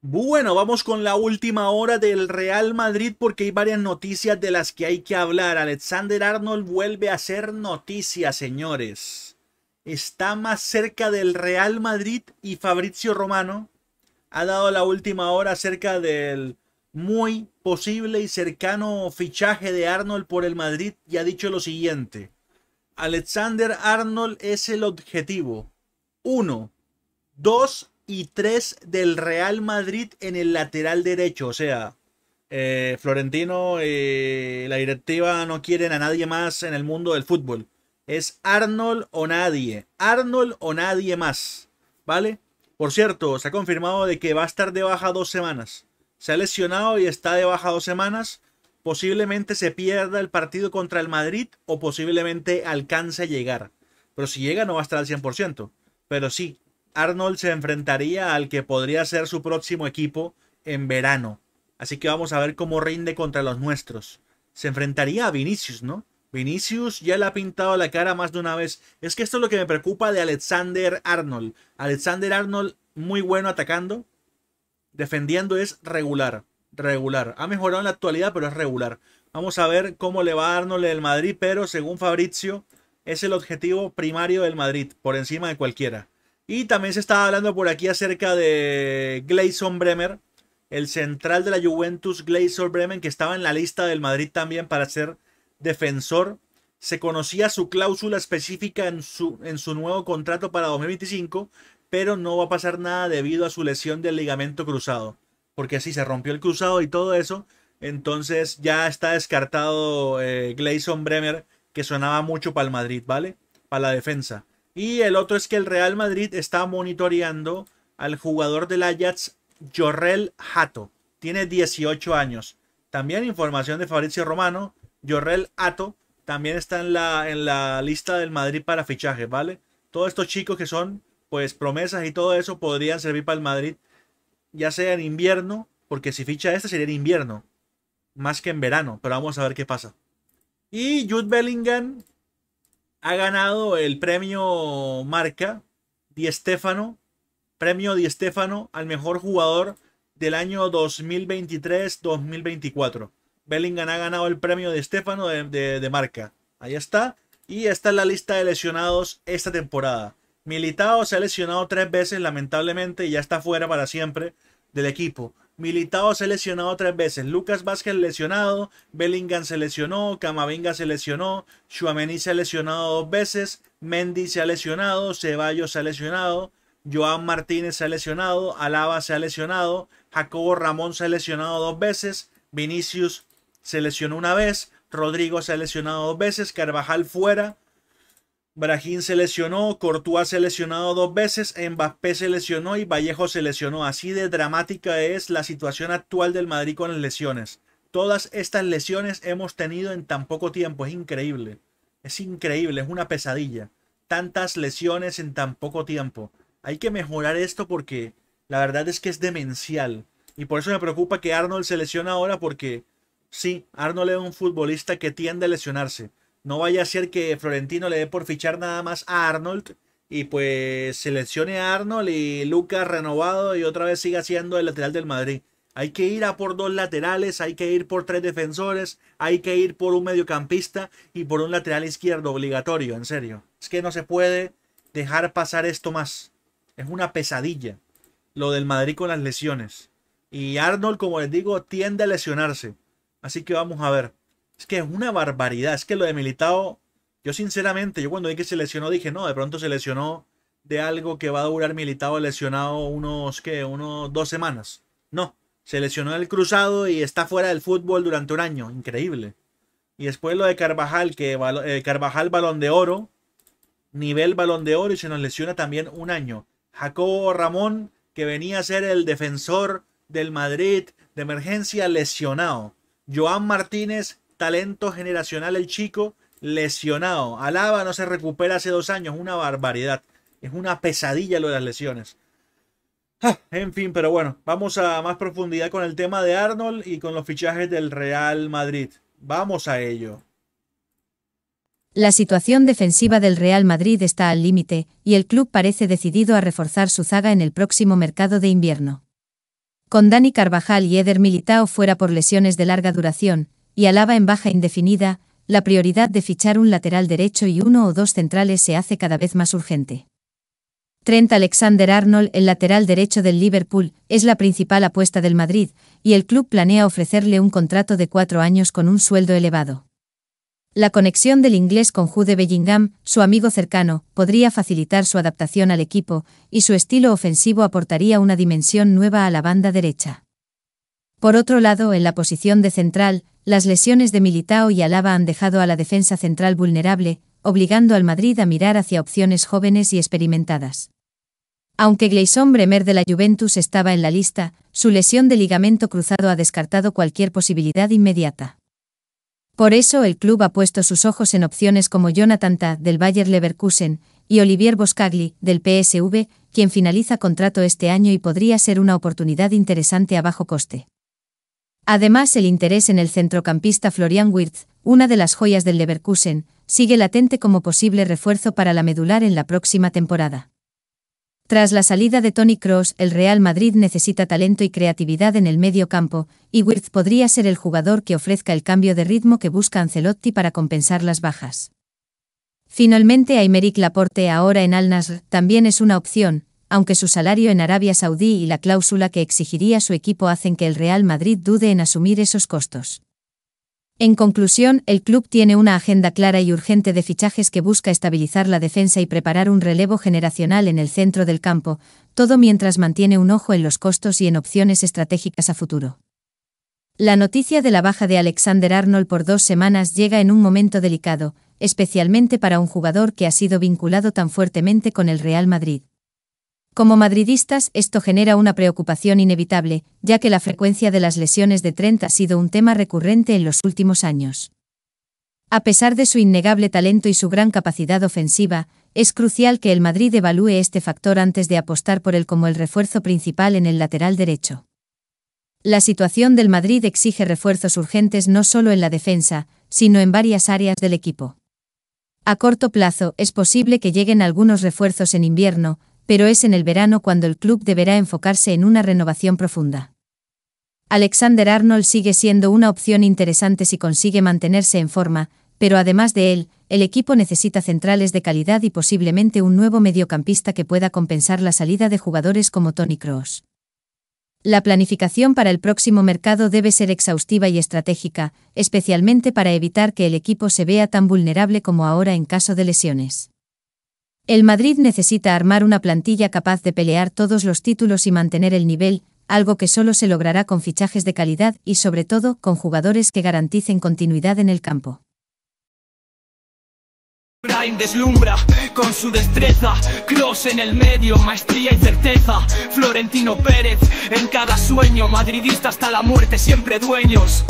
Bueno, vamos con la última hora del Real Madrid porque hay varias noticias de las que hay que hablar. Alexander Arnold vuelve a ser noticia, señores. Está más cerca del Real Madrid y Fabrizio Romano ha dado la última hora acerca del muy posible y cercano fichaje de Arnold por el Madrid y ha dicho lo siguiente. Alexander Arnold es el objetivo. Uno. Dos, y tres del Real Madrid en el lateral derecho. O sea, eh, Florentino y eh, la directiva no quieren a nadie más en el mundo del fútbol. Es Arnold o nadie. Arnold o nadie más. ¿Vale? Por cierto, se ha confirmado de que va a estar de baja dos semanas. Se ha lesionado y está de baja dos semanas. Posiblemente se pierda el partido contra el Madrid o posiblemente alcance a llegar. Pero si llega no va a estar al 100%. Pero sí, Arnold se enfrentaría al que podría ser su próximo equipo en verano. Así que vamos a ver cómo rinde contra los nuestros. Se enfrentaría a Vinicius, ¿no? Vinicius ya le ha pintado la cara más de una vez. Es que esto es lo que me preocupa de Alexander Arnold. Alexander Arnold, muy bueno atacando. Defendiendo es regular. Regular. Ha mejorado en la actualidad, pero es regular. Vamos a ver cómo le va a Arnold el Madrid, pero según Fabrizio, es el objetivo primario del Madrid, por encima de cualquiera. Y también se estaba hablando por aquí acerca de Gleison Bremer, el central de la Juventus Gleison Bremer, que estaba en la lista del Madrid también para ser defensor. Se conocía su cláusula específica en su, en su nuevo contrato para 2025, pero no va a pasar nada debido a su lesión del ligamento cruzado, porque si se rompió el cruzado y todo eso. Entonces ya está descartado eh, Gleison Bremer, que sonaba mucho para el Madrid, ¿vale? Para la defensa. Y el otro es que el Real Madrid está monitoreando al jugador del Ajax, Jorrel Hato. Tiene 18 años. También información de Fabrizio Romano, Jorrel Hato también está en la, en la lista del Madrid para fichaje. ¿vale? Todos estos chicos que son pues promesas y todo eso podrían servir para el Madrid, ya sea en invierno, porque si ficha este sería en invierno, más que en verano, pero vamos a ver qué pasa. Y Jude Bellingham ha ganado el premio Marca Di Stefano, premio Di Stefano al mejor jugador del año 2023-2024. Bellingham ha ganado el premio Di Stefano de, de, Marca. Ahí está. Y está es la lista de lesionados esta temporada. Militao se ha lesionado tres veces, lamentablemente, y ya está fuera para siempre del equipo. Militado se lesionado tres veces. Lucas Vázquez lesionado. Bellingham se lesionó. Camavinga se lesionó. Chuameni se ha lesionado dos veces. Mendy se ha lesionado. Ceballos se ha lesionado. Joan Martínez se ha lesionado. Alaba se ha lesionado. Jacobo Ramón se ha lesionado dos veces. Vinicius se lesionó una vez. Rodrigo se ha lesionado dos veces. Carvajal fuera. Brajín se lesionó, Courtois se lesionado dos veces, Mbappé se lesionó y Vallejo se lesionó. Así de dramática es la situación actual del Madrid con las lesiones. Todas estas lesiones hemos tenido en tan poco tiempo, es increíble. Es increíble, es una pesadilla. Tantas lesiones en tan poco tiempo. Hay que mejorar esto porque la verdad es que es demencial. Y por eso me preocupa que Arnold se lesione ahora porque sí, Arnold es un futbolista que tiende a lesionarse no vaya a ser que Florentino le dé por fichar nada más a Arnold y pues seleccione a Arnold y Lucas renovado y otra vez siga siendo el lateral del Madrid. Hay que ir a por dos laterales, hay que ir por tres defensores, hay que ir por un mediocampista y por un lateral izquierdo obligatorio, en serio. Es que no se puede dejar pasar esto más. Es una pesadilla lo del Madrid con las lesiones. Y Arnold, como les digo, tiende a lesionarse. Así que vamos a ver. Es que es una barbaridad. Es que lo de militado yo sinceramente, yo cuando vi que se lesionó dije, no, de pronto se lesionó de algo que va a durar Militao lesionado unos, ¿qué? Unos dos semanas. No, se lesionó el cruzado y está fuera del fútbol durante un año. Increíble. Y después lo de Carvajal, que eh, Carvajal balón de oro, nivel balón de oro y se nos lesiona también un año. Jacobo Ramón, que venía a ser el defensor del Madrid de emergencia, lesionado. Joan Martínez, talento generacional el chico, lesionado. Alaba no se recupera hace dos años, una barbaridad. Es una pesadilla lo de las lesiones. Ah, en fin, pero bueno, vamos a más profundidad con el tema de Arnold y con los fichajes del Real Madrid. Vamos a ello. La situación defensiva del Real Madrid está al límite, y el club parece decidido a reforzar su zaga en el próximo mercado de invierno. Con Dani Carvajal y Eder Militao fuera por lesiones de larga duración, y alaba en baja indefinida, la prioridad de fichar un lateral derecho y uno o dos centrales se hace cada vez más urgente. Trent Alexander-Arnold, el lateral derecho del Liverpool, es la principal apuesta del Madrid, y el club planea ofrecerle un contrato de cuatro años con un sueldo elevado. La conexión del inglés con Jude Bellingham, su amigo cercano, podría facilitar su adaptación al equipo, y su estilo ofensivo aportaría una dimensión nueva a la banda derecha. Por otro lado, en la posición de central, las lesiones de Militao y Alaba han dejado a la defensa central vulnerable, obligando al Madrid a mirar hacia opciones jóvenes y experimentadas. Aunque Gleison Bremer de la Juventus estaba en la lista, su lesión de ligamento cruzado ha descartado cualquier posibilidad inmediata. Por eso el club ha puesto sus ojos en opciones como Jonathan Ta del Bayer Leverkusen y Olivier Boscagli del PSV, quien finaliza contrato este año y podría ser una oportunidad interesante a bajo coste. Además, el interés en el centrocampista Florian Wirtz, una de las joyas del Leverkusen, sigue latente como posible refuerzo para la medular en la próxima temporada. Tras la salida de Tony Cross, el Real Madrid necesita talento y creatividad en el medio campo, y Wirtz podría ser el jugador que ofrezca el cambio de ritmo que busca Ancelotti para compensar las bajas. Finalmente, Aymeric Laporte ahora en al también es una opción, aunque su salario en Arabia Saudí y la cláusula que exigiría su equipo hacen que el Real Madrid dude en asumir esos costos. En conclusión, el club tiene una agenda clara y urgente de fichajes que busca estabilizar la defensa y preparar un relevo generacional en el centro del campo, todo mientras mantiene un ojo en los costos y en opciones estratégicas a futuro. La noticia de la baja de Alexander Arnold por dos semanas llega en un momento delicado, especialmente para un jugador que ha sido vinculado tan fuertemente con el Real Madrid. Como madridistas, esto genera una preocupación inevitable, ya que la frecuencia de las lesiones de Trent ha sido un tema recurrente en los últimos años. A pesar de su innegable talento y su gran capacidad ofensiva, es crucial que el Madrid evalúe este factor antes de apostar por él como el refuerzo principal en el lateral derecho. La situación del Madrid exige refuerzos urgentes no solo en la defensa, sino en varias áreas del equipo. A corto plazo es posible que lleguen algunos refuerzos en invierno, pero es en el verano cuando el club deberá enfocarse en una renovación profunda. Alexander Arnold sigue siendo una opción interesante si consigue mantenerse en forma, pero además de él, el equipo necesita centrales de calidad y posiblemente un nuevo mediocampista que pueda compensar la salida de jugadores como Tony Cross. La planificación para el próximo mercado debe ser exhaustiva y estratégica, especialmente para evitar que el equipo se vea tan vulnerable como ahora en caso de lesiones. El Madrid necesita armar una plantilla capaz de pelear todos los títulos y mantener el nivel, algo que solo se logrará con fichajes de calidad y sobre todo con jugadores que garanticen continuidad en el campo. madridista hasta la muerte, siempre dueños.